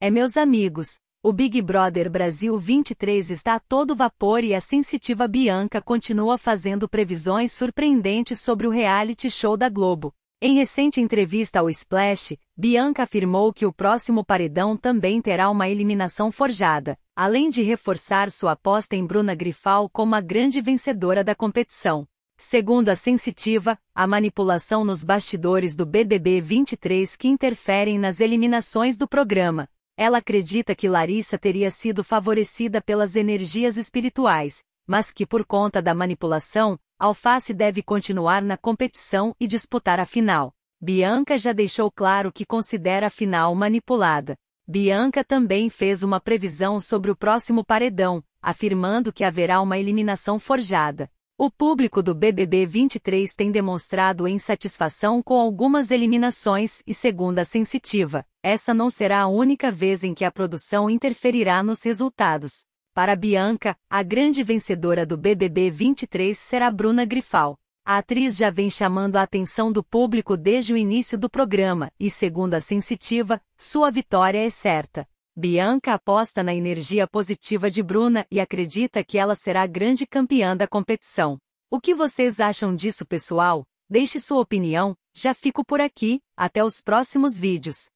É meus amigos, o Big Brother Brasil 23 está a todo vapor e a sensitiva Bianca continua fazendo previsões surpreendentes sobre o reality show da Globo. Em recente entrevista ao Splash, Bianca afirmou que o próximo paredão também terá uma eliminação forjada, além de reforçar sua aposta em Bruna Grifal como a grande vencedora da competição. Segundo a Sensitiva, a manipulação nos bastidores do BBB 23 que interferem nas eliminações do programa, ela acredita que Larissa teria sido favorecida pelas energias espirituais, mas que por conta da manipulação, Alface deve continuar na competição e disputar a final. Bianca já deixou claro que considera a final manipulada. Bianca também fez uma previsão sobre o próximo paredão, afirmando que haverá uma eliminação forjada. O público do BBB 23 tem demonstrado insatisfação com algumas eliminações e, segundo a Sensitiva, essa não será a única vez em que a produção interferirá nos resultados. Para Bianca, a grande vencedora do BBB 23 será Bruna Grifal. A atriz já vem chamando a atenção do público desde o início do programa e, segundo a Sensitiva, sua vitória é certa. Bianca aposta na energia positiva de Bruna e acredita que ela será a grande campeã da competição. O que vocês acham disso, pessoal? Deixe sua opinião, já fico por aqui, até os próximos vídeos.